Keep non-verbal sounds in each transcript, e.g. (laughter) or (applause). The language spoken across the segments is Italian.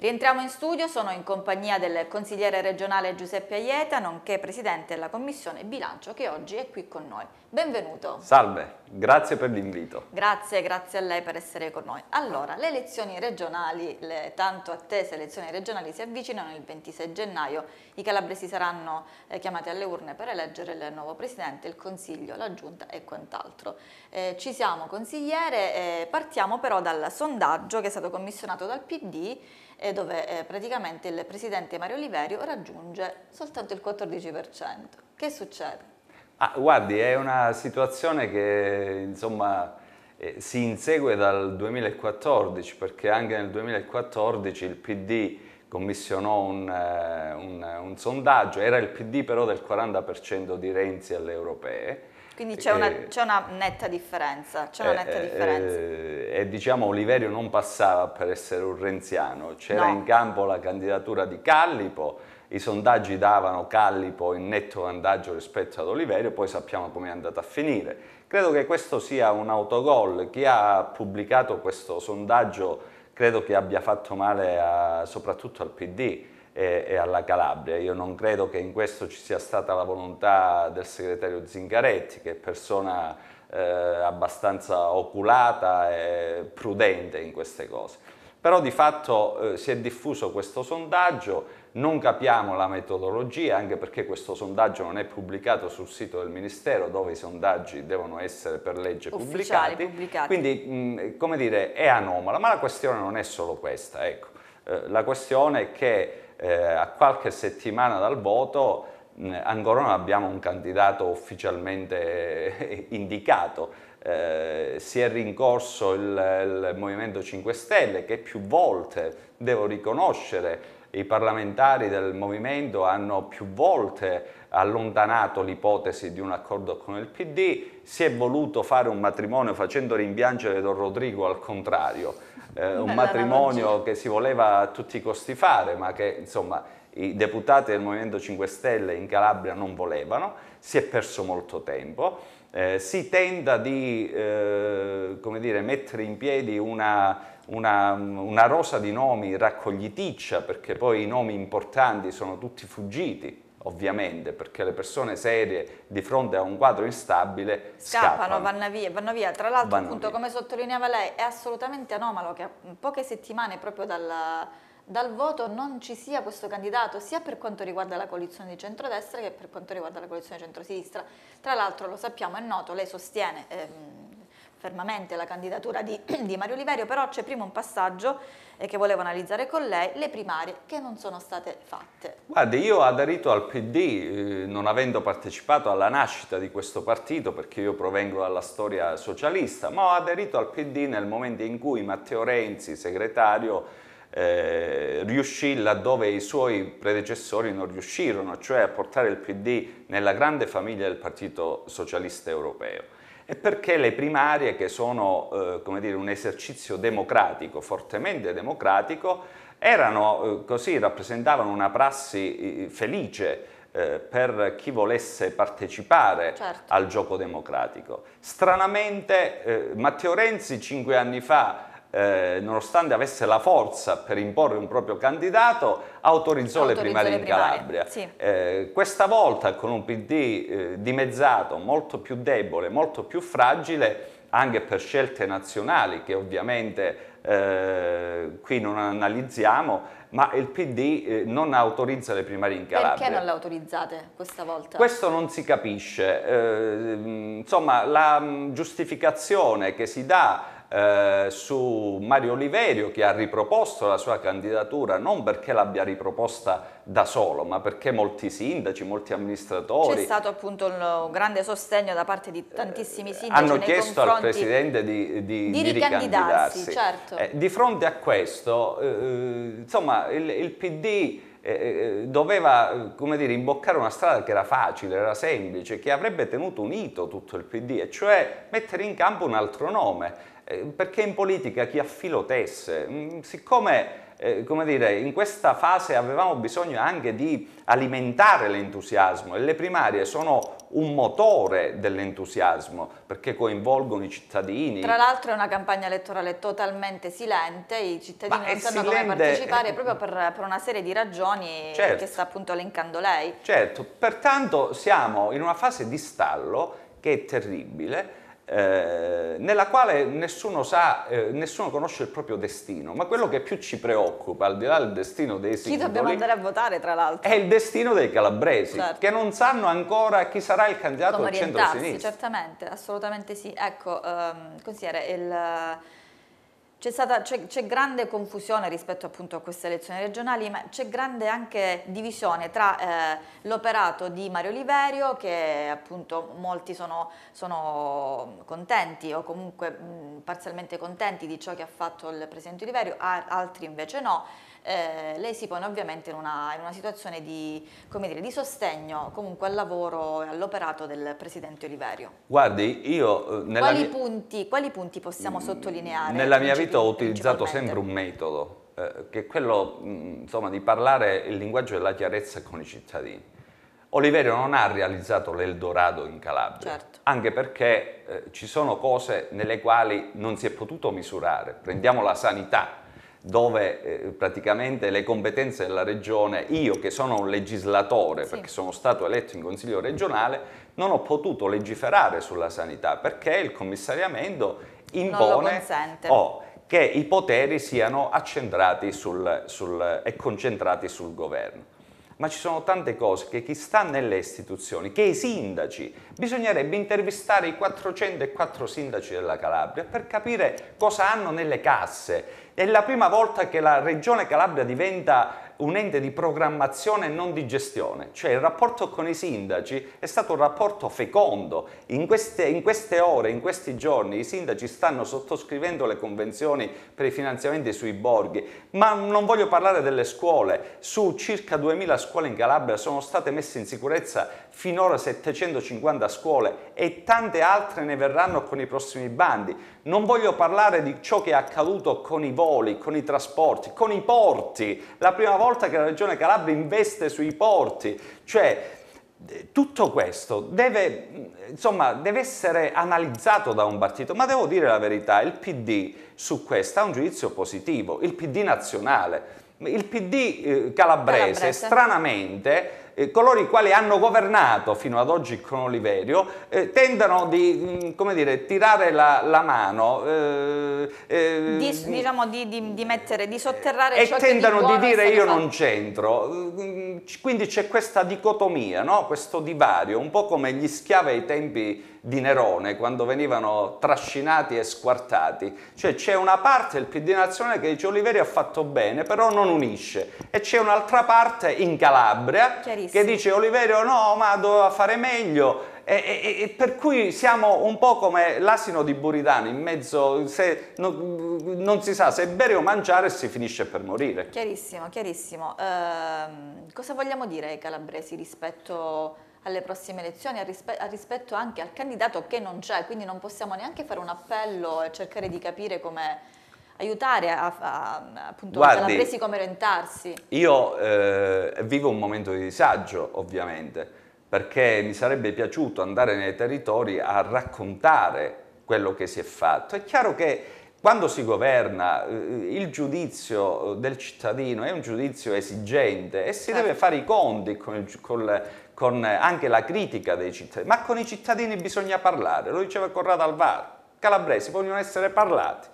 Rientriamo in studio, sono in compagnia del consigliere regionale Giuseppe Aieta, nonché presidente della Commissione Bilancio che oggi è qui con noi. Benvenuto. Salve, grazie per l'invito. Grazie, grazie a lei per essere con noi. Allora, le elezioni regionali, le tanto attese elezioni regionali si avvicinano il 26 gennaio. I calabresi saranno eh, chiamati alle urne per eleggere il nuovo presidente, il consiglio, la giunta e quant'altro. Eh, ci siamo consigliere, eh, partiamo però dal sondaggio che è stato commissionato dal PD eh, dove eh, praticamente il presidente Mario Oliverio raggiunge soltanto il 14%. Che succede? Ah, guardi, è una situazione che insomma, eh, si insegue dal 2014 perché anche nel 2014 il PD commissionò un, eh, un, un sondaggio, era il PD però del 40% di Renzi alle europee quindi c'è una, eh, c'è una netta differenza. C'è una eh, netta differenza. eh, e eh, diciamo Oliverio non passava per essere un renziano, c'era no. in campo la candidatura di Callipo, i sondaggi davano Callipo in netto vantaggio rispetto ad Oliverio, poi sappiamo come è andata a finire. Credo che questo sia un autogol, chi ha pubblicato questo sondaggio credo che abbia fatto male a, soprattutto al PD, e, e, alla Calabria. Io non credo che in questo ci sia stata la volontà del segretario Zingaretti, che è persona eh, abbastanza oculata e prudente in queste cose. Però di fatto eh, si è diffuso questo sondaggio, non capiamo la metodologia, anche perché questo sondaggio non è pubblicato sul sito del Ministero, dove i sondaggi devono essere per legge pubblicati. pubblicati. Quindi, mh, come dire, è anomala. Ma la questione non è solo questa, ecco. eh, la questione è che eh, a qualche settimana dal voto mh, ancora non abbiamo un candidato ufficialmente eh, indicato. Eh, si è rincorso il, il Movimento 5 Stelle che più volte, devo riconoscere, i parlamentari del Movimento hanno più volte allontanato l'ipotesi di un accordo con il PD, si è voluto fare un matrimonio facendo rimpiangere Don Rodrigo al contrario eh, un matrimonio che si voleva a tutti i costi fare, ma che insomma i deputati del Movimento 5 Stelle in Calabria non volevano, si è perso molto tempo. Eh, si tenta di eh, dire, mettere in piedi una, una, una rosa di nomi raccogliticcia, perché poi i nomi importanti sono tutti fuggiti, ovviamente, perché le persone serie di fronte a un quadro instabile scappano, scappano. vanno via, vanno via. Tra l'altro, appunto, via. come sottolineava lei, è assolutamente anomalo che a poche settimane proprio dalla, dal voto non ci sia questo candidato, sia per quanto riguarda la coalizione di centrodestra che per quanto riguarda la coalizione di centrosinistra. Tra l'altro, lo sappiamo, è noto, lei sostiene... Ehm, fermamente la candidatura di, (clears throat) di Mario Oliverio, però c'è prima un passaggio eh, che volevo analizzare con lei, le primarie che non sono state fatte. Guardi, io aderito al PD, eh, non avendo partecipato alla nascita di questo partito, perché io provengo dalla storia socialista, ma ho aderito al PD nel momento in cui Matteo Renzi, segretario, eh, riuscì laddove i suoi predecessori non riuscirono, cioè a portare il PD nella grande famiglia del Partito Socialista Europeo e perché le primarie, che sono eh, dire, un esercizio democratico, fortemente democratico, erano, eh, così, rappresentavano una prassi felice eh, per chi volesse partecipare certo. al gioco democratico. Stranamente eh, Matteo Renzi cinque anni fa eh, nonostante avesse la forza per imporre un proprio candidato, autorizzò, autorizzò le primarie in Calabria. Sì. Eh, questa volta con un PD eh, dimezzato, molto più debole, molto più fragile, anche per scelte nazionali che ovviamente eh, qui non analizziamo, ma il PD eh, non autorizza le primarie in Calabria. Perché non le autorizzate questa volta? Questo non si capisce. Eh, insomma, la mm, giustificazione che si dà eh, su Mario Oliverio che ha riproposto la sua candidatura non perché l'abbia riproposta da solo, ma perché molti sindaci, molti amministratori... C'è stato appunto un eh, grande sostegno da parte di tantissimi eh, sindaci Hanno chiesto al Presidente di, di, di, di ricandidarsi. ricandidarsi. Certo. Eh, di fronte a questo, eh, insomma, il, il PD doveva dire, imboccare una strada che era facile, era semplice, che avrebbe tenuto unito tutto il PD, e cioè mettere in campo un altro nome. Eh, perché in politica chi ha filo tesse, mm, siccome eh, come dire, in questa fase avevamo bisogno anche di alimentare l'entusiasmo e le primarie sono un motore dell'entusiasmo perché coinvolgono i cittadini. Tra l'altro è una campagna elettorale totalmente silente, i cittadini Ma non sanno silente... come partecipare proprio per, per, una serie di ragioni certo. che sta appunto elencando lei. Certo, pertanto siamo in una fase di stallo che è terribile eh, nella quale nessuno sa, eh, nessuno conosce il proprio destino, ma quello che più ci preoccupa, al di là del destino dei singoli, chi dobbiamo andare a votare tra l'altro, è il destino dei calabresi, certo. che non sanno ancora chi sarà il candidato Come del centro-sinistra. certamente, assolutamente sì. Ecco, ehm, consigliere, il c'è, stata, grande confusione rispetto appunto a queste elezioni regionali, ma c'è grande anche divisione tra eh, l'operato di Mario Oliverio, che appunto molti sono, sono contenti o comunque mh, parzialmente contenti di ciò che ha fatto il Presidente Oliverio, altri invece no, eh, lei si pone ovviamente in una, in una situazione di, dire, di, sostegno comunque al lavoro e all'operato del Presidente Oliverio. Guardi, io... Eh, quali, mia... punti, quali, punti, possiamo mm, sottolineare? Nella mia vita ho utilizzato sempre un metodo, eh, che è quello mm, insomma, di parlare il linguaggio della chiarezza con i cittadini. Oliverio non ha realizzato l'Eldorado in Calabria, certo. anche perché eh, ci sono cose nelle quali non si è potuto misurare. Prendiamo la sanità, dove eh, praticamente le competenze della regione, io che sono un legislatore sì. perché sono stato eletto in consiglio regionale, non ho potuto legiferare sulla sanità perché il commissariamento impone oh, che i poteri siano accentrati sul, sul, e concentrati sul governo ma ci sono tante cose che chi sta nelle istituzioni, che i sindaci, bisognerebbe intervistare i 404 sindaci della Calabria per capire cosa hanno nelle casse. È la prima volta che la regione Calabria diventa un ente di programmazione e non di gestione, cioè il rapporto con i sindaci è stato un rapporto fecondo, in queste, in queste ore, in questi giorni i sindaci stanno sottoscrivendo le convenzioni per i finanziamenti sui borghi, ma non voglio parlare delle scuole, su circa 2000 scuole in Calabria sono state messe in sicurezza finora 750 scuole e tante altre ne verranno con i prossimi bandi, non voglio parlare di ciò che è accaduto con i voli, con i trasporti, con i porti, la prima volta volta che la Regione Calabria investe sui porti, cioè eh, tutto questo deve, insomma, deve, essere analizzato da un partito, ma devo dire la verità, il PD su questo ha un giudizio positivo, il PD nazionale, il PD eh, calabrese, calabrese. stranamente eh, coloro i quali hanno governato fino ad oggi con Oliverio eh, tendano di mh, mm, dire, tirare la, la mano eh, eh, di, diciamo di, di, di, mettere, di sotterrare e tentano di, dire io non c'entro mm, quindi c'è questa dicotomia no? questo divario un po' come gli schiavi ai tempi di Nerone quando venivano trascinati e squartati. Cioè c'è una parte del PD nazionale che dice Oliveri ha fatto bene, però non unisce. E c'è un'altra parte in Calabria che dice Oliverio oh no, ma doveva fare meglio. E, e, e per cui siamo un po' come l'asino di Buridano, in mezzo, se, no, non si sa se bere o mangiare si finisce per morire. Chiarissimo, chiarissimo. Eh, cosa vogliamo dire ai calabresi rispetto alle prossime elezioni, rispe rispetto anche al candidato che non c'è, quindi non possiamo neanche fare un appello e cercare di capire come aiutare a, a, appunto Guardi, presi come orientarsi. Io eh, vivo un momento di disagio ovviamente, perché mi sarebbe piaciuto andare nei territori a raccontare quello che si è fatto. È chiaro che quando si governa eh, il giudizio del cittadino è un giudizio esigente e si deve certo. fare i conti con, il, con, con anche la critica dei cittadini, ma con i cittadini bisogna parlare, lo diceva Corrado Alvaro, calabresi vogliono essere parlati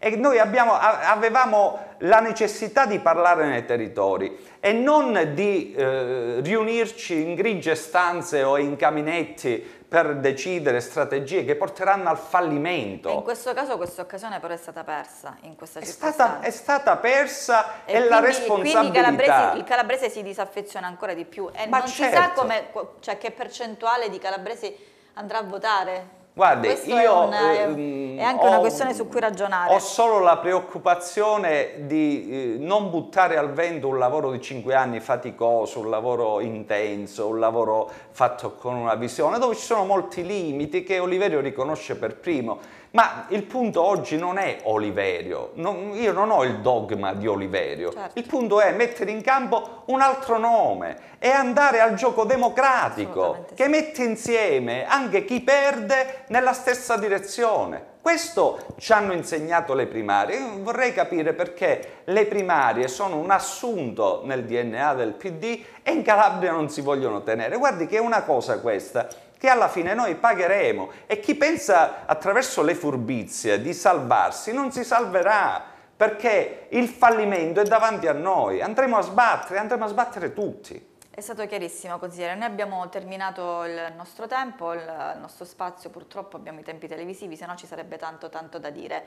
e noi abbiamo, avevamo la necessità di parlare nei territori e non di eh, riunirci in grigie stanze o in caminetti per decidere strategie che porteranno al fallimento. E in questo caso questa occasione però è stata persa in questa città. È stata persa e, e quindi, la responsabilità. Quindi calabrese, il calabrese si disaffeziona ancora di più e Ma non certo. si sa certo. come, cioè, che percentuale di calabresi andrà a votare Guarda, io... Eh, è, un, mm, è, anche ho, una questione su cui ragionare. Ho solo la preoccupazione di eh, non buttare al vento un lavoro di cinque anni faticoso, un lavoro intenso, un lavoro fatto con una visione, dove ci sono molti limiti che Oliverio riconosce per primo ma il punto oggi non è Oliverio, non, io non ho il dogma di Oliverio, certo. il punto è mettere in campo un altro nome e andare al gioco democratico che sì. mette insieme anche chi perde nella stessa direzione. Questo ci hanno insegnato le primarie. Io vorrei capire perché le primarie sono un assunto nel DNA del PD e in Calabria non si vogliono tenere. Guardi che è una cosa questa che alla fine noi pagheremo e chi pensa attraverso le furbizie di salvarsi non si salverà perché il fallimento è davanti a noi, andremo a sbattere, andremo a sbattere tutti. È stato chiarissimo consigliere, noi abbiamo terminato il nostro tempo, il nostro spazio purtroppo abbiamo i tempi televisivi, se no ci sarebbe tanto tanto da dire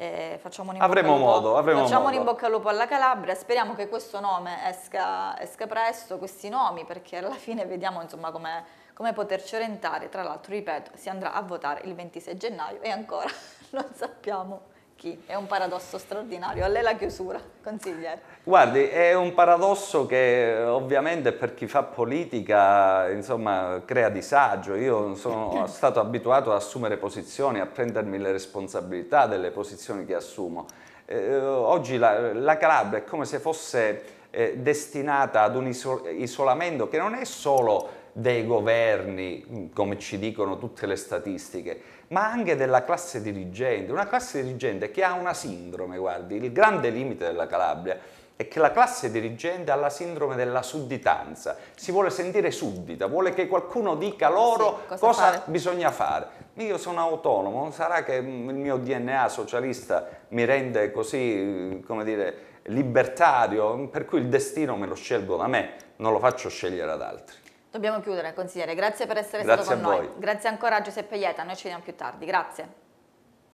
eh, facciamo un in avremo bocca modo, avremo facciamo modo. un in bocca al lupo alla Calabria, speriamo che questo nome esca, esca presto, questi nomi, perché alla fine vediamo insomma come, come poterci orientare. Tra l'altro, ripeto, si andrà a votare il 26 gennaio e ancora (laughs) non sappiamo chi? È un paradosso straordinario. A lei la chiusura, consigliere. Guardi, è un paradosso che ovviamente per chi fa politica insomma, crea disagio. Io sono (clears throat) stato abituato ad assumere posizioni, a prendermi le responsabilità delle posizioni che assumo. Eh, oggi la, la, Calabria è come se fosse eh, destinata ad un isol isolamento che non è solo dei governi, come ci dicono tutte le statistiche, ma anche della classe dirigente, una classe dirigente che ha una sindrome, guardi, il grande limite della Calabria è che la classe dirigente ha la sindrome della sudditanza, si vuole sentire suddita, vuole che qualcuno dica loro sì, cosa, cosa fare? bisogna fare. Io sono autonomo, non sarà che il mio DNA socialista mi rende così, come dire, libertario, per cui il destino me lo scelgo da me, non lo faccio scegliere ad altri. Dobbiamo chiudere, consigliere. Grazie per essere Grazie stato con noi. Grazie ancora a Giuseppe Ieta, noi ci vediamo più tardi. Grazie.